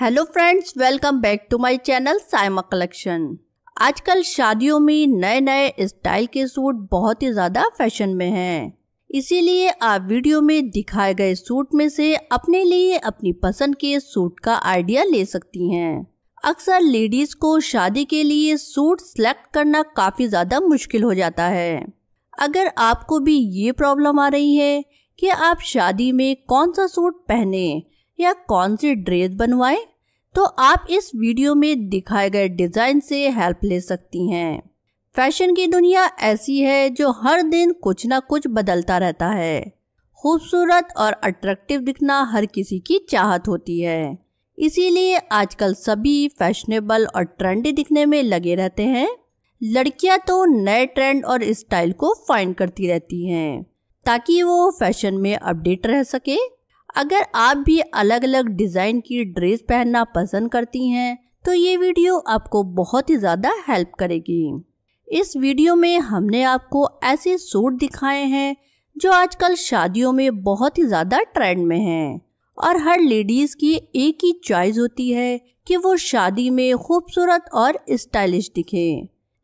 hello friends welcome back to my channel Saima collection आजकल शादियों में नए नए स्टाइल के सूट बहुत ही ज़्यादा फैशन में हैं इसीलिए आप वीडियो में दिखाए गए सूट में से अपने लिए अपनी पसंद के सूट का आइडिया ले सकती हैं अक्सर लेडीज को शादी के लिए सूट सेलेक्ट करना काफ़ी ज़्यादा मुश्किल हो जाता है अगर आपको भी ये प्रॉब्लम आ रही है कि आप शादी में कौन सा सूट पहने या कौन सी ड्रेस बनवाएं तो आप इस वीडियो में दिखाए गए डिज़ाइन से हेल्प ले सकती हैं फैशन की दुनिया ऐसी है जो हर दिन कुछ ना कुछ बदलता रहता है खूबसूरत और अट्रैक्टिव दिखना हर किसी की चाहत होती है इसीलिए आजकल सभी फैशनेबल और ट्रेंडी दिखने में लगे रहते हैं लड़कियां तो नए ट्रेंड और स्टाइल को फाइंड करती रहती हैं ताकि वो फैशन में अपडेट रह सके अगर आप भी अलग अलग डिज़ाइन की ड्रेस पहनना पसंद करती हैं तो ये वीडियो आपको बहुत ही ज़्यादा हेल्प करेगी इस वीडियो में हमने आपको ऐसे सूट दिखाए हैं जो आजकल शादियों में बहुत ही ज़्यादा ट्रेंड में हैं और हर लेडीज़ की एक ही चॉइस होती है कि वो शादी में खूबसूरत और स्टाइलिश दिखे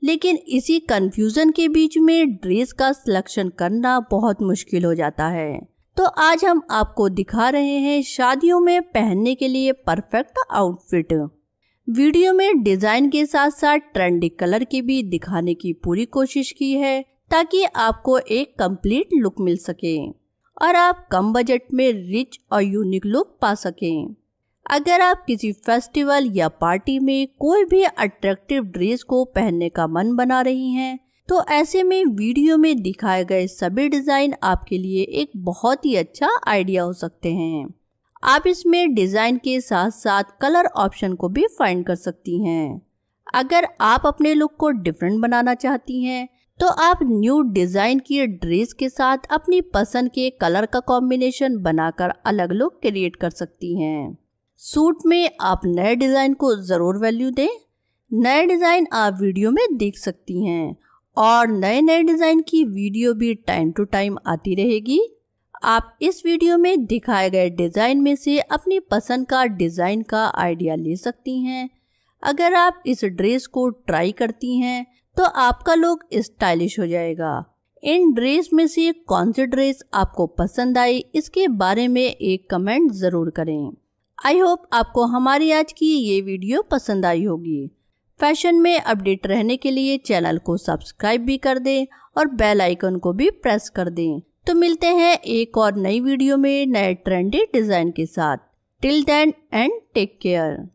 लेकिन इसी कन्फ्यूज़न के बीच में ड्रेस का सिलेक्शन करना बहुत मुश्किल हो जाता है तो आज हम आपको दिखा रहे हैं शादियों में पहनने के लिए परफेक्ट आउटफिट वीडियो में डिजाइन के साथ साथ ट्रेंडी कलर की भी दिखाने की पूरी कोशिश की है ताकि आपको एक कंप्लीट लुक मिल सके और आप कम बजट में रिच और यूनिक लुक पा सकें अगर आप किसी फेस्टिवल या पार्टी में कोई भी अट्रैक्टिव ड्रेस को पहनने का मन बना रही हैं तो ऐसे में वीडियो में दिखाए गए सभी डिज़ाइन आपके लिए एक बहुत ही अच्छा आइडिया हो सकते हैं आप इसमें डिज़ाइन के साथ साथ कलर ऑप्शन को भी फाइंड कर सकती हैं अगर आप अपने लुक को डिफरेंट बनाना चाहती हैं तो आप न्यू डिज़ाइन की ड्रेस के साथ अपनी पसंद के कलर का कॉम्बिनेशन बनाकर अलग लुक क्रिएट कर सकती हैं सूट में आप नए डिज़ाइन को ज़रूर वैल्यू दें नए डिज़ाइन आप वीडियो में देख सकती हैं और नए नए डिज़ाइन की वीडियो भी टाइम टू टाइम आती रहेगी आप इस वीडियो में दिखाए गए डिज़ाइन में से अपनी पसंद का डिज़ाइन का आइडिया ले सकती हैं अगर आप इस ड्रेस को ट्राई करती हैं तो आपका लुक स्टाइलिश हो जाएगा इन ड्रेस में से कौन सी ड्रेस आपको पसंद आई इसके बारे में एक कमेंट ज़रूर करें आई होप आपको हमारी आज की ये वीडियो पसंद आई होगी फैशन में अपडेट रहने के लिए चैनल को सब्सक्राइब भी कर दें और बेल आइकन को भी प्रेस कर दें तो मिलते हैं एक और नई वीडियो में नए ट्रेंडी डिजाइन के साथ till then and take care